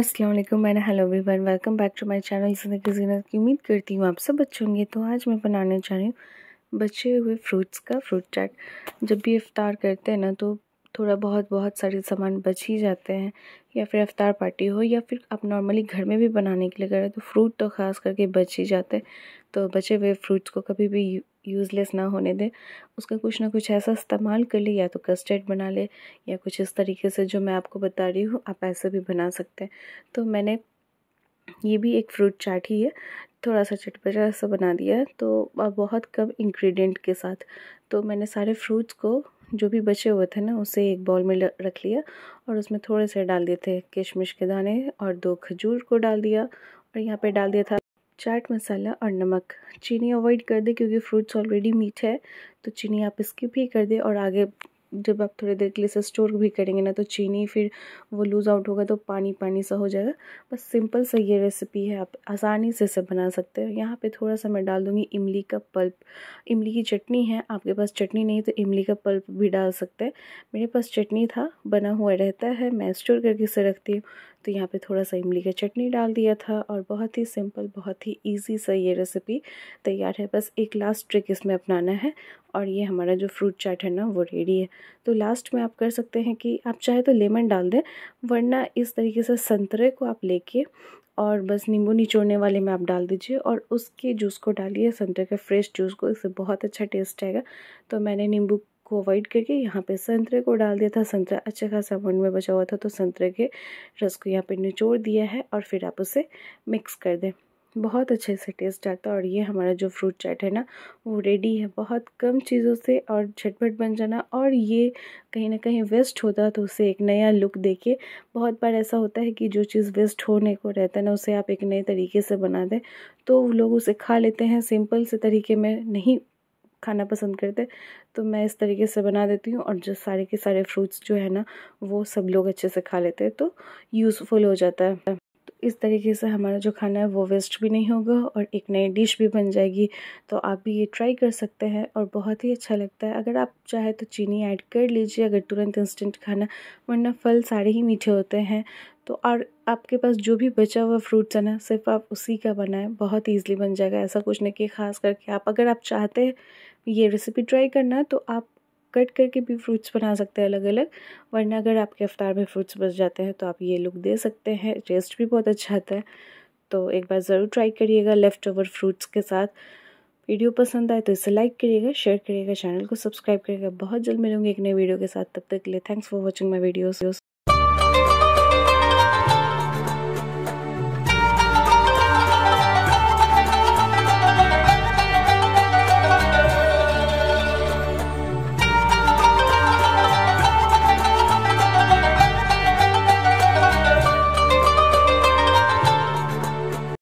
असलम मैंने hello one welcome back to my channel Zindagi Zeenat की उम्मीद करती हूँ आप सब बच्चे होंगे तो आज मैं बनाने जा रही हूँ बचे हुए फ्रूट्स का फ्रूट चाट जब भी इफ़ार करते हैं ना तो थोड़ा बहुत बहुत सारे सामान बच ही जाते हैं या फिर अफ्तार पार्टी हो या फिर आप नॉर्मली घर में भी बनाने के लिए करें तो फ्रूट तो ख़ास करके बच ही जाते तो बचे हुए फ्रूट्स को कभी भी यूज़लेस ना होने दें उसका कुछ ना कुछ ऐसा इस्तेमाल कर ले या तो कस्टर्ड बना ले या कुछ इस तरीके से जो मैं आपको बता रही हूँ आप ऐसे भी बना सकते हैं तो मैंने ये भी एक फ्रूट चाट ही है थोड़ा सा चटपटा सा बना दिया है तो बहुत कम इंग्रेडिएंट के साथ तो मैंने सारे फ्रूट्स को जो भी बचे हुए थे ना उसे एक बॉल में रख लिया और उसमें थोड़े से डाल दिए थे किशमिश के दाने और दो खजूर को डाल दिया और यहाँ पे डाल दिया था चाट मसाला और नमक चीनी अवॉइड कर दे क्योंकि फ्रूट्स ऑलरेडी मीठ है तो चीनी आप स्किप ही कर दे और आगे जब आप थोड़ी देर के लिए इसे स्टोर भी करेंगे ना तो चीनी फिर वो लूज़ आउट होगा तो पानी पानी सा हो जाएगा बस सिंपल सा ये रेसिपी है आप आसानी से इसे बना सकते हैं यहाँ पे थोड़ा सा मैं डाल दूँगी इमली का पल्प इमली की चटनी है आपके पास चटनी नहीं तो इमली का पल्प भी डाल सकते हैं मेरे पास चटनी था बना हुआ रहता है मैं स्टोर करके इसे रखती हूँ तो यहाँ पे थोड़ा सा इमली का चटनी डाल दिया था और बहुत ही सिंपल बहुत ही इजी सा ये रेसिपी तैयार है बस एक लास्ट ट्रिक इसमें अपनाना है और ये हमारा जो फ्रूट चाट है ना वो रेडी है तो लास्ट में आप कर सकते हैं कि आप चाहे तो लेमन डाल दें वरना इस तरीके से संतरे को आप लेके और बस नींबू निचोड़ने वाले में आप डाल दीजिए और उसके जूस को डालिए संतरे के फ्रेश जूस को इससे बहुत अच्छा टेस्ट आएगा तो मैंने नींबू को अवॉइड करके यहाँ पे संतरे को डाल दिया था संतरा अच्छा खासा अमाउंट में बचा हुआ था तो संतरे के रस को यहाँ पे निचोड़ दिया है और फिर आप उसे मिक्स कर दें बहुत अच्छे से टेस्ट आता है और ये हमारा जो फ्रूट चाट है ना वो रेडी है बहुत कम चीज़ों से और झटपट बन जाना और ये कहीं ना कहीं वेस्ट होता तो उसे एक नया लुक देके बहुत बार ऐसा होता है कि जो चीज़ वेस्ट होने को रहता है ना उसे आप एक नए तरीके से बना दें तो लोग उसे खा लेते हैं सिंपल से तरीके में नहीं खाना पसंद करते तो मैं इस तरीके से बना देती हूँ और जो सारे के सारे फ्रूट्स जो है ना वो सब लोग अच्छे से खा लेते हैं तो यूज़फुल हो जाता है तो इस तरीके से हमारा जो खाना है वो वेस्ट भी नहीं होगा और एक नई डिश भी बन जाएगी तो आप भी ये ट्राई कर सकते हैं और बहुत ही अच्छा लगता है अगर आप चाहे तो चीनी ऐड कर लीजिए अगर तुरंत इंस्टेंट खाना वरना फल सारे ही मीठे होते हैं तो और आपके पास जो भी बचा हुआ फ्रूट्स है ना सिर्फ आप उसी का बनाएं बहुत ईजिली बन जाएगा ऐसा कुछ नहीं कि खास करके आप अगर आप चाहते हैं ये रेसिपी ट्राई करना तो आप कट करके भी फ्रूट्स बना सकते हैं अलग अलग वरना अगर आपके अफ्तार में फ्रूट्स बच जाते हैं तो आप ये लुक दे सकते हैं टेस्ट भी बहुत अच्छा आता है तो एक बार ज़रूर ट्राई करिएगा लेफ़्ट ओवर फ्रूट्स के साथ वीडियो पसंद आए तो इसे लाइक करिएगा शेयर करिएगा चैनल को सब्सक्राइब करिएगा बहुत जल्द मिलूंगी एक नई वीडियो के साथ तब तक के लिए thanks for watching my videos